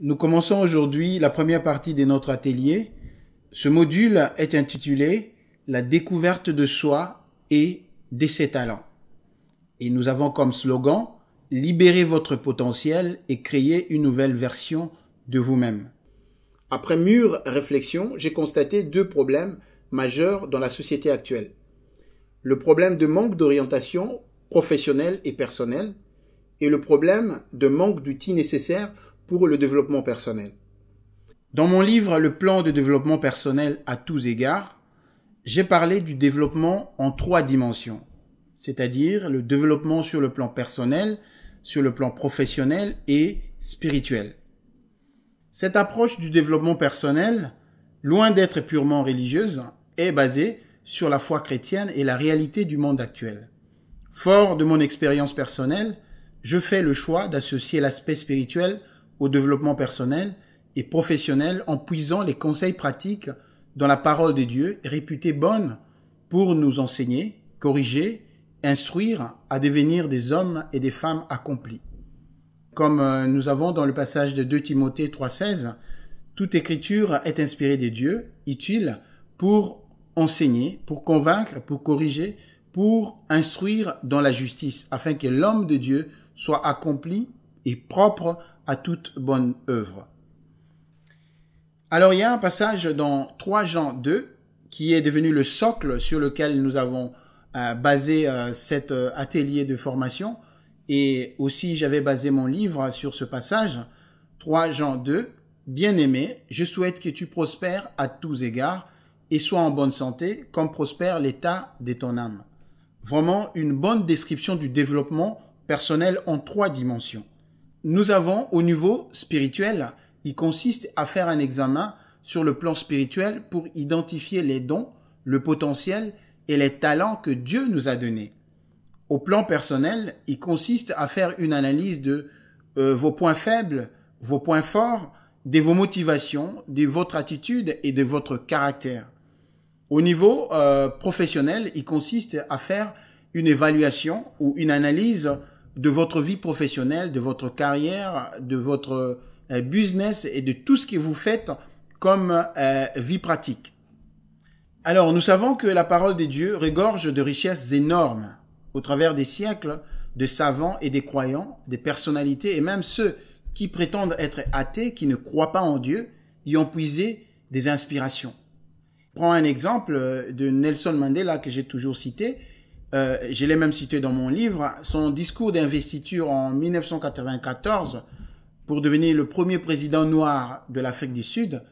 Nous commençons aujourd'hui la première partie de notre atelier. Ce module est intitulé La découverte de soi et de ses talents. Et nous avons comme slogan Libérez votre potentiel et créez une nouvelle version de vous-même. Après mûre réflexion, j'ai constaté deux problèmes majeurs dans la société actuelle. Le problème de manque d'orientation professionnelle et personnelle et le problème de manque d'outils nécessaires pour le développement personnel. Dans mon livre Le plan de développement personnel à tous égards, j'ai parlé du développement en trois dimensions, c'est-à-dire le développement sur le plan personnel, sur le plan professionnel et spirituel. Cette approche du développement personnel, loin d'être purement religieuse, est basée sur la foi chrétienne et la réalité du monde actuel. Fort de mon expérience personnelle, je fais le choix d'associer l'aspect spirituel au développement personnel et professionnel en puisant les conseils pratiques dans la parole de Dieu réputée bonne pour nous enseigner, corriger, instruire à devenir des hommes et des femmes accomplis. Comme euh, nous avons dans le passage de 2 Timothée 3.16, toute écriture est inspirée de Dieu, utile pour enseigner, pour convaincre, pour corriger, pour instruire dans la justice, afin que l'homme de Dieu soit accompli et propre à toute bonne œuvre. Alors il y a un passage dans 3 Jean 2 qui est devenu le socle sur lequel nous avons euh, basé euh, cet euh, atelier de formation et aussi j'avais basé mon livre sur ce passage 3 Jean 2 Bien-aimé, je souhaite que tu prospères à tous égards et sois en bonne santé comme prospère l'état de ton âme. Vraiment une bonne description du développement personnel en trois dimensions nous avons au niveau spirituel, il consiste à faire un examen sur le plan spirituel pour identifier les dons, le potentiel et les talents que Dieu nous a donnés. Au plan personnel, il consiste à faire une analyse de euh, vos points faibles, vos points forts, de vos motivations, de votre attitude et de votre caractère. Au niveau euh, professionnel, il consiste à faire une évaluation ou une analyse de votre vie professionnelle, de votre carrière, de votre euh, business et de tout ce que vous faites comme euh, vie pratique. Alors nous savons que la parole de Dieu regorge de richesses énormes au travers des siècles de savants et des croyants, des personnalités et même ceux qui prétendent être athées, qui ne croient pas en Dieu, y ont puisé des inspirations. Prends un exemple euh, de Nelson Mandela que j'ai toujours cité. Euh, je l'ai même cité dans mon livre, son discours d'investiture en 1994 pour devenir le premier président noir de l'Afrique du Sud,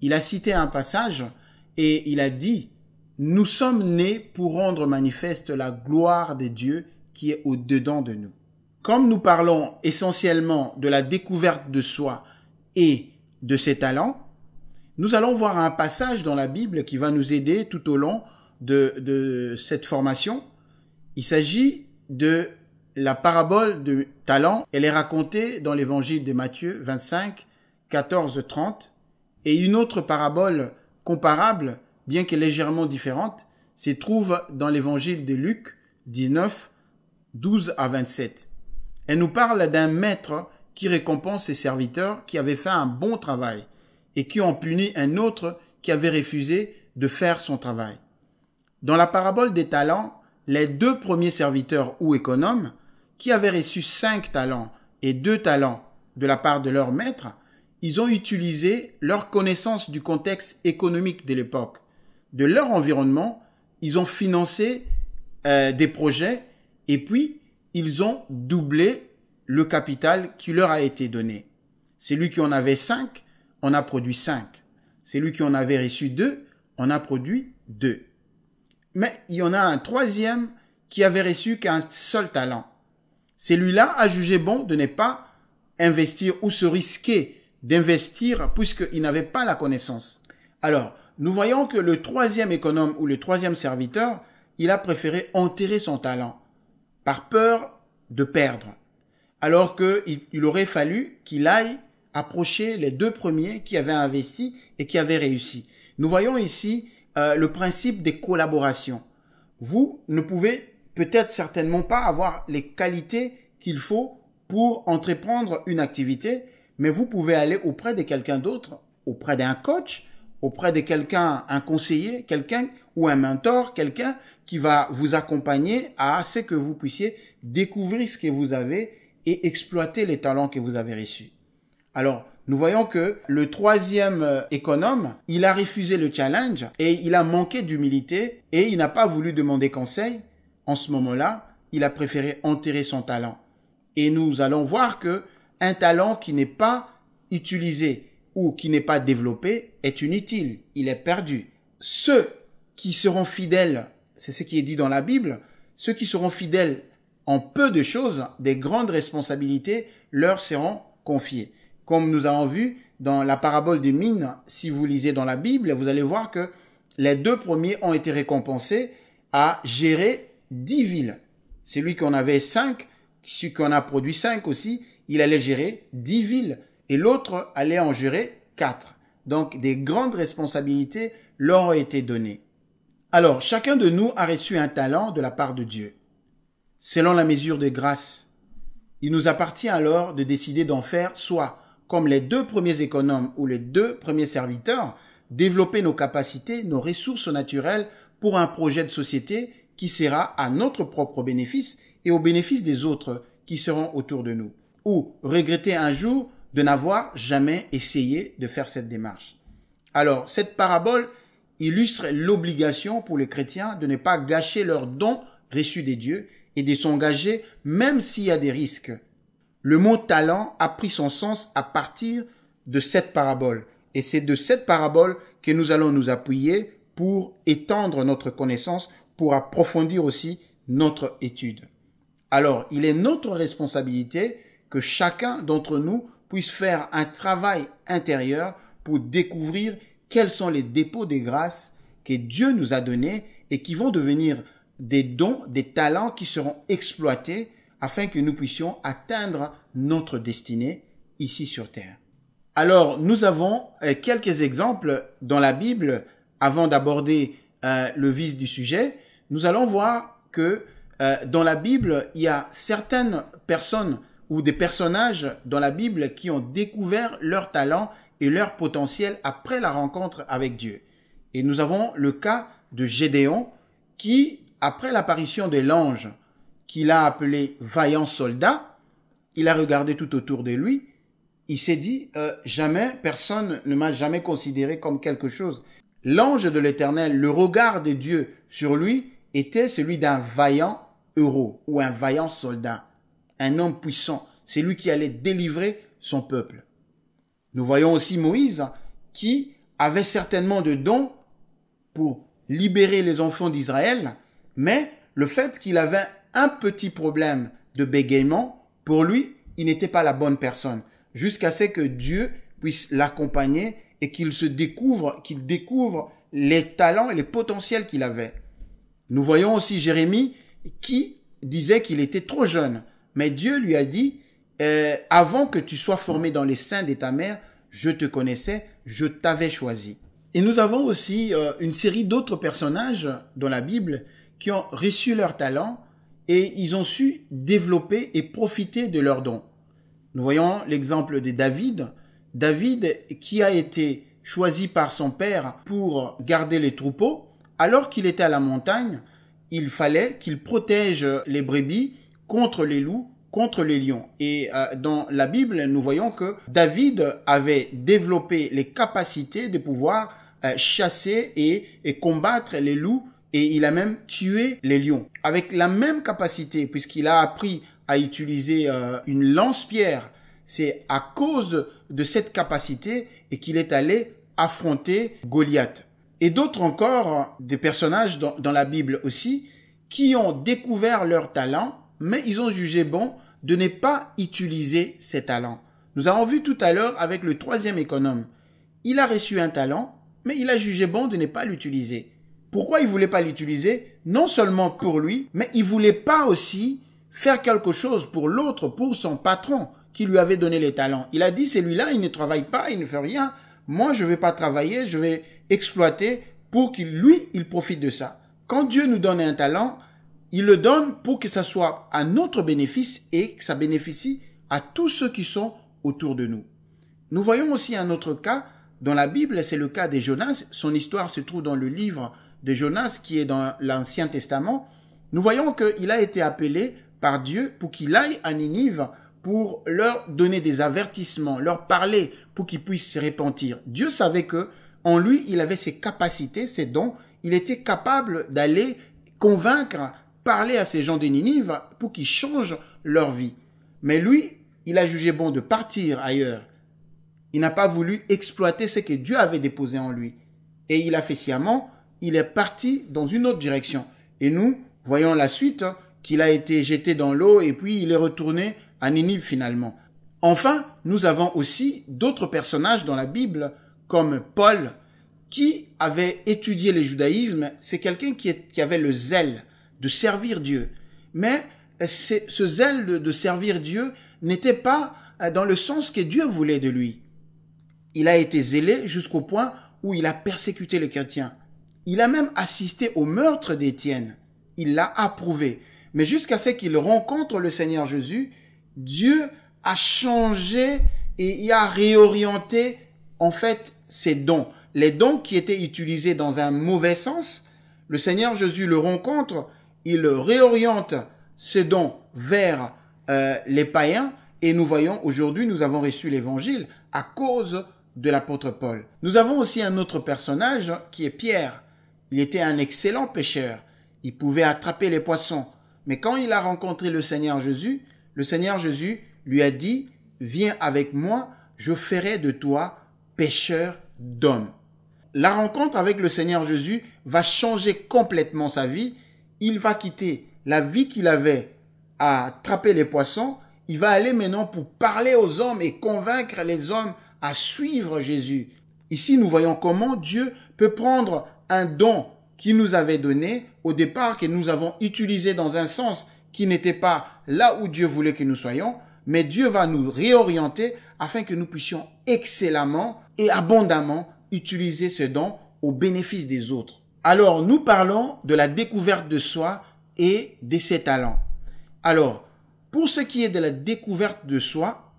il a cité un passage et il a dit Nous sommes nés pour rendre manifeste la gloire des dieux qui est au-dedans de nous. Comme nous parlons essentiellement de la découverte de soi et de ses talents, nous allons voir un passage dans la Bible qui va nous aider tout au long de cette formation il s'agit de la parabole de talent. Elle est racontée dans l'évangile de Matthieu 25, 14, 30. Et une autre parabole comparable, bien que légèrement différente, se trouve dans l'évangile de Luc 19, 12 à 27. Elle nous parle d'un maître qui récompense ses serviteurs qui avaient fait un bon travail et qui en punit un autre qui avait refusé de faire son travail. Dans la parabole des talents, les deux premiers serviteurs ou économes, qui avaient reçu cinq talents et deux talents de la part de leur maître, ils ont utilisé leur connaissance du contexte économique de l'époque, de leur environnement, ils ont financé euh, des projets et puis ils ont doublé le capital qui leur a été donné. Celui qui en avait cinq, on a produit cinq. Celui qui en avait reçu deux, on a produit deux mais il y en a un troisième qui avait reçu qu'un seul talent. Celui-là a jugé bon de ne pas investir ou se risquer d'investir puisqu'il n'avait pas la connaissance. Alors, nous voyons que le troisième économe ou le troisième serviteur, il a préféré enterrer son talent par peur de perdre, alors qu'il il aurait fallu qu'il aille approcher les deux premiers qui avaient investi et qui avaient réussi. Nous voyons ici euh, le principe des collaborations. Vous ne pouvez peut-être certainement pas avoir les qualités qu'il faut pour entreprendre une activité, mais vous pouvez aller auprès de quelqu'un d'autre, auprès d'un coach, auprès de quelqu'un, un conseiller, quelqu'un ou un mentor, quelqu'un qui va vous accompagner à ce que vous puissiez découvrir ce que vous avez et exploiter les talents que vous avez reçus. Alors, nous voyons que le troisième euh, économe, il a refusé le challenge et il a manqué d'humilité et il n'a pas voulu demander conseil. En ce moment-là, il a préféré enterrer son talent. Et nous allons voir que un talent qui n'est pas utilisé ou qui n'est pas développé est inutile, il est perdu. Ceux qui seront fidèles, c'est ce qui est dit dans la Bible, ceux qui seront fidèles en peu de choses, des grandes responsabilités leur seront confiées. Comme nous avons vu dans la parabole des mines, si vous lisez dans la Bible, vous allez voir que les deux premiers ont été récompensés à gérer dix villes. Celui qu'on avait cinq, celui qu'on a produit cinq aussi, il allait gérer dix villes et l'autre allait en gérer quatre. Donc des grandes responsabilités leur ont été données. Alors chacun de nous a reçu un talent de la part de Dieu, selon la mesure de grâce. Il nous appartient alors de décider d'en faire soit comme les deux premiers économes ou les deux premiers serviteurs, développer nos capacités, nos ressources naturelles pour un projet de société qui sera à notre propre bénéfice et au bénéfice des autres qui seront autour de nous. Ou regretter un jour de n'avoir jamais essayé de faire cette démarche. Alors, cette parabole illustre l'obligation pour les chrétiens de ne pas gâcher leurs dons reçus des dieux et de s'engager même s'il y a des risques le mot talent a pris son sens à partir de cette parabole. Et c'est de cette parabole que nous allons nous appuyer pour étendre notre connaissance, pour approfondir aussi notre étude. Alors, il est notre responsabilité que chacun d'entre nous puisse faire un travail intérieur pour découvrir quels sont les dépôts des grâces que Dieu nous a donnés et qui vont devenir des dons, des talents qui seront exploités afin que nous puissions atteindre notre destinée ici sur Terre. Alors, nous avons euh, quelques exemples dans la Bible avant d'aborder euh, le vif du sujet. Nous allons voir que euh, dans la Bible, il y a certaines personnes ou des personnages dans la Bible qui ont découvert leur talent et leur potentiel après la rencontre avec Dieu. Et nous avons le cas de Gédéon qui, après l'apparition de l'ange, qu'il a appelé vaillant soldat, il a regardé tout autour de lui, il s'est dit, euh, jamais, personne ne m'a jamais considéré comme quelque chose. L'ange de l'Éternel, le regard de Dieu sur lui était celui d'un vaillant héros ou un vaillant soldat, un homme puissant. C'est lui qui allait délivrer son peuple. Nous voyons aussi Moïse qui avait certainement de dons pour libérer les enfants d'Israël, mais le fait qu'il avait un petit problème de bégaiement, pour lui, il n'était pas la bonne personne. Jusqu'à ce que Dieu puisse l'accompagner et qu'il se découvre, qu'il découvre les talents et les potentiels qu'il avait. Nous voyons aussi Jérémie qui disait qu'il était trop jeune. Mais Dieu lui a dit, euh, avant que tu sois formé dans les seins de ta mère, je te connaissais, je t'avais choisi. Et nous avons aussi euh, une série d'autres personnages dans la Bible qui ont reçu leurs talents, et ils ont su développer et profiter de leurs dons. Nous voyons l'exemple de David. David qui a été choisi par son père pour garder les troupeaux, alors qu'il était à la montagne, il fallait qu'il protège les brebis contre les loups, contre les lions. Et euh, dans la Bible, nous voyons que David avait développé les capacités de pouvoir euh, chasser et combattre les loups et il a même tué les lions avec la même capacité puisqu'il a appris à utiliser euh, une lance-pierre. C'est à cause de cette capacité et qu'il est allé affronter Goliath. Et d'autres encore, hein, des personnages dans, dans la Bible aussi, qui ont découvert leur talent, mais ils ont jugé bon de ne pas utiliser ces talents. Nous avons vu tout à l'heure avec le troisième économe. Il a reçu un talent, mais il a jugé bon de ne pas l'utiliser. Pourquoi il voulait pas l'utiliser Non seulement pour lui, mais il voulait pas aussi faire quelque chose pour l'autre, pour son patron qui lui avait donné les talents. Il a dit, celui-là, il ne travaille pas, il ne fait rien. Moi, je vais pas travailler, je vais exploiter pour qu'il, lui, il profite de ça. Quand Dieu nous donne un talent, il le donne pour que ça soit à notre bénéfice et que ça bénéficie à tous ceux qui sont autour de nous. Nous voyons aussi un autre cas dans la Bible, c'est le cas des Jonas. Son histoire se trouve dans le livre de Jonas, qui est dans l'Ancien Testament, nous voyons qu'il a été appelé par Dieu pour qu'il aille à Ninive pour leur donner des avertissements, leur parler pour qu'ils puissent se repentir. Dieu savait que en lui, il avait ses capacités, ses dons, il était capable d'aller convaincre, parler à ces gens de Ninive pour qu'ils changent leur vie. Mais lui, il a jugé bon de partir ailleurs. Il n'a pas voulu exploiter ce que Dieu avait déposé en lui. Et il a fait sciemment il est parti dans une autre direction. Et nous voyons la suite, hein, qu'il a été jeté dans l'eau et puis il est retourné à Ninive finalement. Enfin, nous avons aussi d'autres personnages dans la Bible, comme Paul, qui avait étudié le judaïsme. C'est quelqu'un qui, avait le zèle de servir Dieu. Mais euh, ce zèle de servir Dieu n'était pas euh, dans le sens que Dieu voulait de lui. Il a été zélé jusqu'au point où il a persécuté les chrétiens. Il a même assisté au meurtre d'Étienne. Il l'a approuvé. Mais jusqu'à ce qu'il rencontre le Seigneur Jésus, Dieu a changé et il a réorienté en fait ses dons. Les dons qui étaient utilisés dans un mauvais sens, le Seigneur Jésus le rencontre, il réoriente ses dons vers euh, les païens et nous voyons aujourd'hui nous avons reçu l'évangile à cause de l'apôtre Paul. Nous avons aussi un autre personnage qui est Pierre. Il était un excellent pêcheur. Il pouvait attraper les poissons. Mais quand il a rencontré le Seigneur Jésus, le Seigneur Jésus lui a dit, viens avec moi, je ferai de toi pêcheur d'hommes. La rencontre avec le Seigneur Jésus va changer complètement sa vie. Il va quitter la vie qu'il avait à attraper les poissons. Il va aller maintenant pour parler aux hommes et convaincre les hommes à suivre Jésus. Ici, nous voyons comment Dieu peut prendre un don qui nous avait donné au départ, que nous avons utilisé dans un sens qui n'était pas là où Dieu voulait que nous soyons, mais Dieu va nous réorienter afin que nous puissions excellemment et abondamment utiliser ce don au bénéfice des autres. Alors, nous parlons de la découverte de soi et de ses talents. Alors, pour ce qui est de la découverte de soi,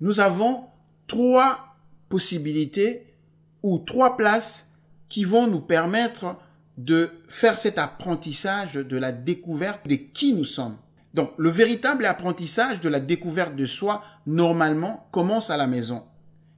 nous avons trois possibilités ou trois places qui vont nous permettre de faire cet apprentissage de la découverte de qui nous sommes. Donc le véritable apprentissage de la découverte de soi, normalement, commence à la maison.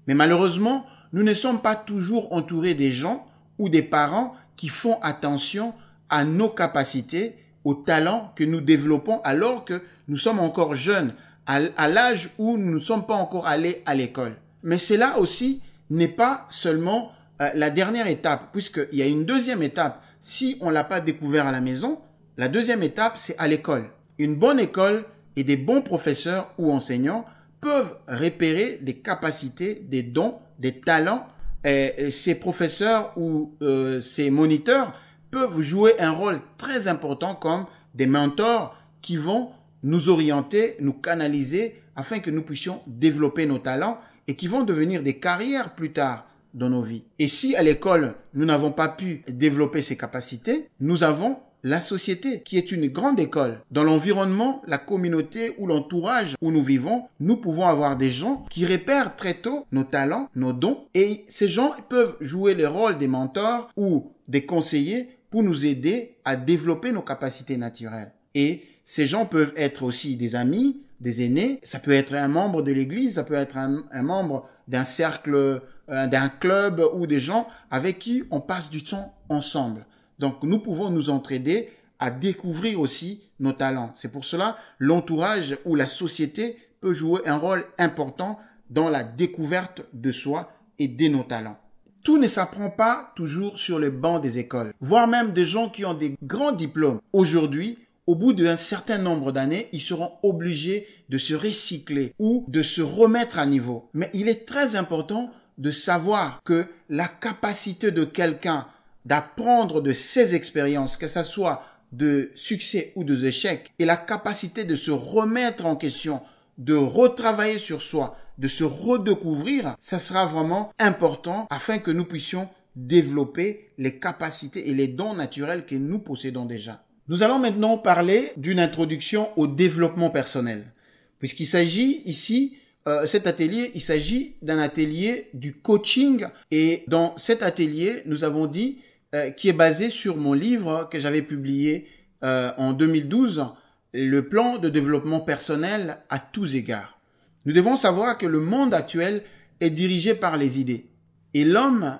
Mais malheureusement, nous ne sommes pas toujours entourés des gens ou des parents qui font attention à nos capacités, aux talents que nous développons alors que nous sommes encore jeunes, à, l'âge où nous ne sommes pas encore allés à l'école. Mais cela aussi n'est pas seulement euh, la dernière étape, puisqu'il y a une deuxième étape, si on ne l'a pas découvert à la maison, la deuxième étape, c'est à l'école. Une bonne école et des bons professeurs ou enseignants peuvent repérer des capacités, des dons, des talents. ces professeurs ou euh, ces moniteurs peuvent jouer un rôle très important comme des mentors qui vont nous orienter, nous canaliser afin que nous puissions développer nos talents et qui vont devenir des carrières plus tard dans nos vies. Et si à l'école, nous n'avons pas pu développer ces capacités, nous avons la société, qui est une grande école. Dans l'environnement, la communauté ou l'entourage où nous vivons, nous pouvons avoir des gens qui repèrent très tôt nos talents, nos dons, et ces gens peuvent jouer le rôle des mentors ou des conseillers pour nous aider à développer nos capacités naturelles. Et ces gens peuvent être aussi des amis, des aînés, ça peut être un membre de l'Église, ça peut être un, un membre d'un cercle euh, d'un club ou des gens avec qui on passe du temps ensemble. Donc nous pouvons nous entraider à découvrir aussi nos talents. C'est pour cela l'entourage ou la société peut jouer un rôle important dans la découverte de soi et de nos talents. Tout ne s'apprend pas toujours sur les bancs des écoles, voire même des gens qui ont des grands diplômes. Aujourd'hui, au bout d'un certain nombre d'années, ils seront obligés de se recycler ou de se remettre à niveau. Mais il est très important de savoir que la capacité de quelqu'un d'apprendre de ses expériences, que ce soit de succès ou de échecs, et la capacité de se remettre en question, de retravailler sur soi, de se redécouvrir, ça sera vraiment important afin que nous puissions développer les capacités et les dons naturels que nous possédons déjà. Nous allons maintenant parler d'une introduction au développement personnel, puisqu'il s'agit ici euh, cet atelier, il s'agit d'un atelier du coaching. Et dans cet atelier, nous avons dit, euh, qui est basé sur mon livre que j'avais publié euh, en 2012, le plan de développement personnel à tous égards. Nous devons savoir que le monde actuel est dirigé par les idées. Et l'homme,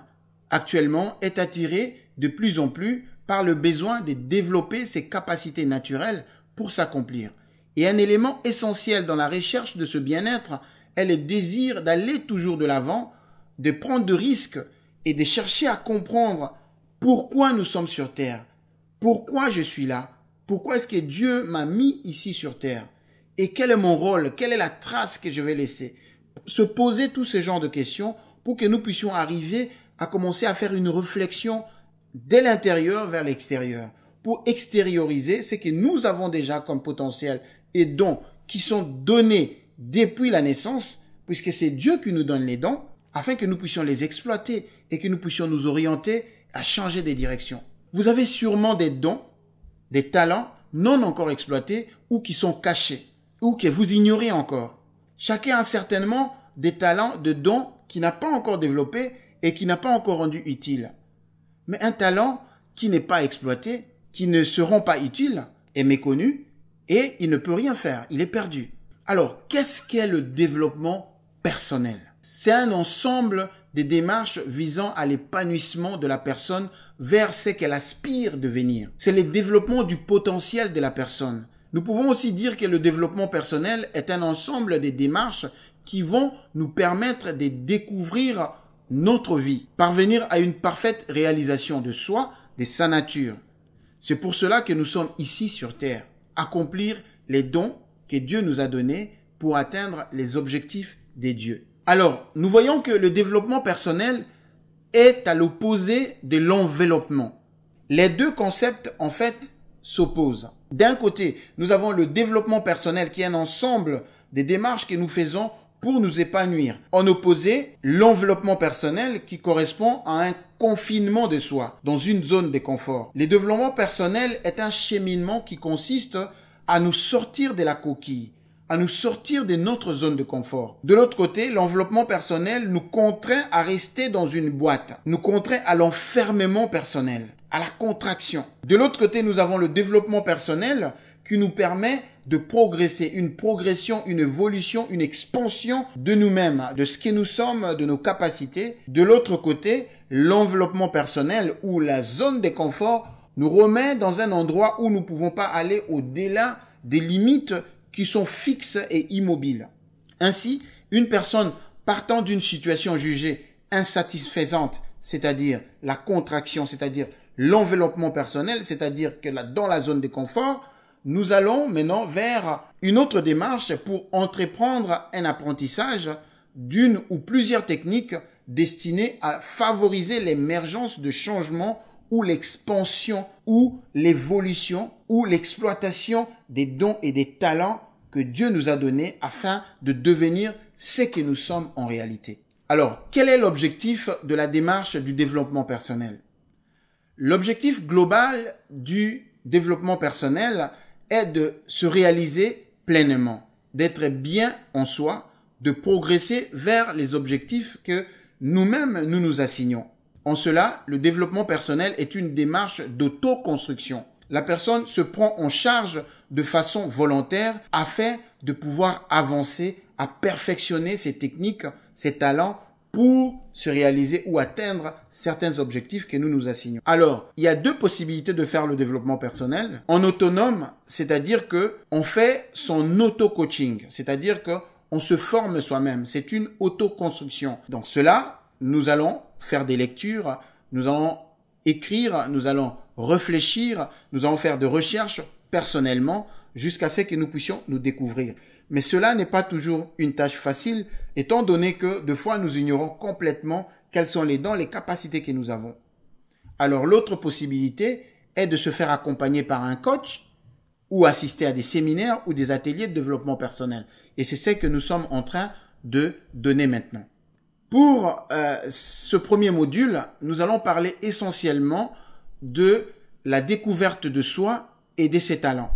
actuellement, est attiré de plus en plus par le besoin de développer ses capacités naturelles pour s'accomplir. Et un élément essentiel dans la recherche de ce bien-être est le désir d'aller toujours de l'avant, de prendre de risques et de chercher à comprendre pourquoi nous sommes sur Terre, pourquoi je suis là, pourquoi est-ce que Dieu m'a mis ici sur Terre, et quel est mon rôle, quelle est la trace que je vais laisser. Se poser tous ces genres de questions pour que nous puissions arriver à commencer à faire une réflexion dès l'intérieur vers l'extérieur, pour extérioriser ce que nous avons déjà comme potentiel et dons qui sont donnés depuis la naissance, puisque c'est Dieu qui nous donne les dons, afin que nous puissions les exploiter et que nous puissions nous orienter à changer des directions. Vous avez sûrement des dons, des talents non encore exploités ou qui sont cachés, ou que vous ignorez encore. Chacun a certainement des talents, de dons qui n'a pas encore développé et qui n'a pas encore rendu utile. Mais un talent qui n'est pas exploité, qui ne seront pas utile, est méconnu et il ne peut rien faire, il est perdu. Alors, qu'est-ce qu'est le développement personnel C'est un ensemble des démarches visant à l'épanouissement de la personne vers ce qu'elle aspire devenir. C'est le développement du potentiel de la personne. Nous pouvons aussi dire que le développement personnel est un ensemble des démarches qui vont nous permettre de découvrir notre vie, parvenir à une parfaite réalisation de soi, de sa nature. C'est pour cela que nous sommes ici sur Terre, accomplir les dons que Dieu nous a donné pour atteindre les objectifs des dieux. Alors, nous voyons que le développement personnel est à l'opposé de l'enveloppement. Les deux concepts, en fait, s'opposent. D'un côté, nous avons le développement personnel qui est un ensemble des démarches que nous faisons pour nous épanouir. En opposé, l'enveloppement personnel qui correspond à un confinement de soi dans une zone de confort. Le développement personnel est un cheminement qui consiste à nous sortir de la coquille, à nous sortir de notre zone de confort. De l'autre côté, l'enveloppement personnel nous contraint à rester dans une boîte, nous contraint à l'enfermement personnel, à la contraction. De l'autre côté, nous avons le développement personnel qui nous permet de progresser, une progression, une évolution, une expansion de nous-mêmes, de ce que nous sommes, de nos capacités. De l'autre côté, l'enveloppement personnel ou la zone de confort nous remet dans un endroit où nous ne pouvons pas aller au-delà des limites qui sont fixes et immobiles. Ainsi, une personne partant d'une situation jugée insatisfaisante, c'est-à-dire la contraction, c'est-à-dire l'enveloppement personnel, c'est-à-dire que là, dans la zone de confort, nous allons maintenant vers une autre démarche pour entreprendre un apprentissage d'une ou plusieurs techniques destinées à favoriser l'émergence de changements ou l'expansion ou l'évolution ou l'exploitation des dons et des talents que Dieu nous a donnés afin de devenir ce que nous sommes en réalité. Alors, quel est l'objectif de la démarche du développement personnel L'objectif global du développement personnel est de se réaliser pleinement, d'être bien en soi, de progresser vers les objectifs que nous-mêmes nous nous assignons. En cela, le développement personnel est une démarche d'autoconstruction. La personne se prend en charge de façon volontaire afin de pouvoir avancer à perfectionner ses techniques, ses talents pour se réaliser ou atteindre certains objectifs que nous nous assignons. Alors, il y a deux possibilités de faire le développement personnel. En autonome, c'est-à-dire que on fait son auto-coaching, c'est-à-dire que on se forme soi-même. C'est une auto-construction. Donc cela, nous allons faire des lectures, nous allons écrire, nous allons réfléchir, nous allons faire de recherches personnellement jusqu'à ce que nous puissions nous découvrir. Mais cela n'est pas toujours une tâche facile, étant donné que de fois nous ignorons complètement quelles sont les dons, les capacités que nous avons. Alors l'autre possibilité est de se faire accompagner par un coach ou assister à des séminaires ou des ateliers de développement personnel. Et c'est ce que nous sommes en train de donner maintenant. Pour euh, ce premier module, nous allons parler essentiellement de la découverte de soi et de ses talents.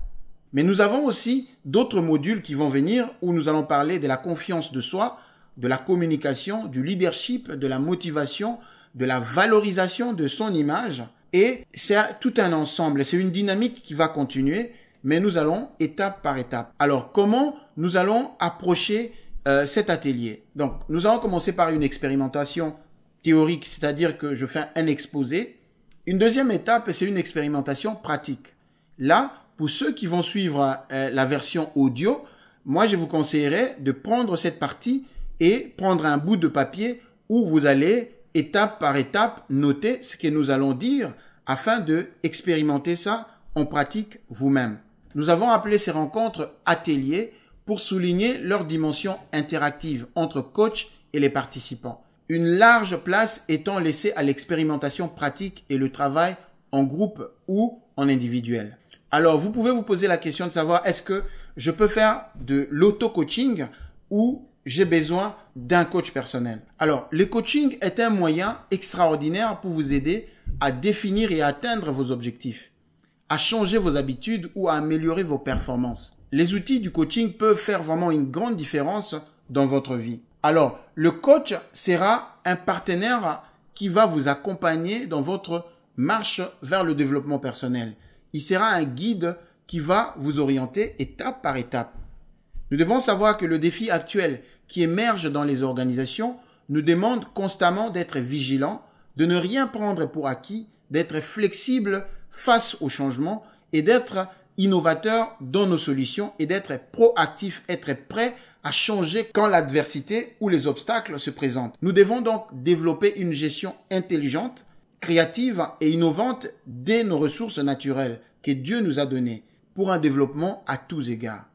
Mais nous avons aussi d'autres modules qui vont venir où nous allons parler de la confiance de soi, de la communication, du leadership, de la motivation, de la valorisation de son image. Et c'est tout un ensemble, c'est une dynamique qui va continuer, mais nous allons étape par étape. Alors comment nous allons approcher euh, cet atelier. Donc, nous allons commencer par une expérimentation théorique, c'est-à-dire que je fais un exposé. Une deuxième étape, c'est une expérimentation pratique. Là, pour ceux qui vont suivre euh, la version audio, moi, je vous conseillerais de prendre cette partie et prendre un bout de papier où vous allez, étape par étape, noter ce que nous allons dire afin de expérimenter ça en pratique vous-même. Nous avons appelé ces rencontres ateliers pour souligner leur dimension interactive entre coach et les participants. Une large place étant laissée à l'expérimentation pratique et le travail en groupe ou en individuel. Alors, vous pouvez vous poser la question de savoir est-ce que je peux faire de l'auto-coaching ou j'ai besoin d'un coach personnel. Alors, le coaching est un moyen extraordinaire pour vous aider à définir et atteindre vos objectifs, à changer vos habitudes ou à améliorer vos performances les outils du coaching peuvent faire vraiment une grande différence dans votre vie. Alors, le coach sera un partenaire qui va vous accompagner dans votre marche vers le développement personnel. Il sera un guide qui va vous orienter étape par étape. Nous devons savoir que le défi actuel qui émerge dans les organisations nous demande constamment d'être vigilants, de ne rien prendre pour acquis, d'être flexible face au changement et d'être innovateurs dans nos solutions et d'être proactif, être prêt à changer quand l'adversité ou les obstacles se présentent. Nous devons donc développer une gestion intelligente, créative et innovante dès nos ressources naturelles que Dieu nous a données pour un développement à tous égards.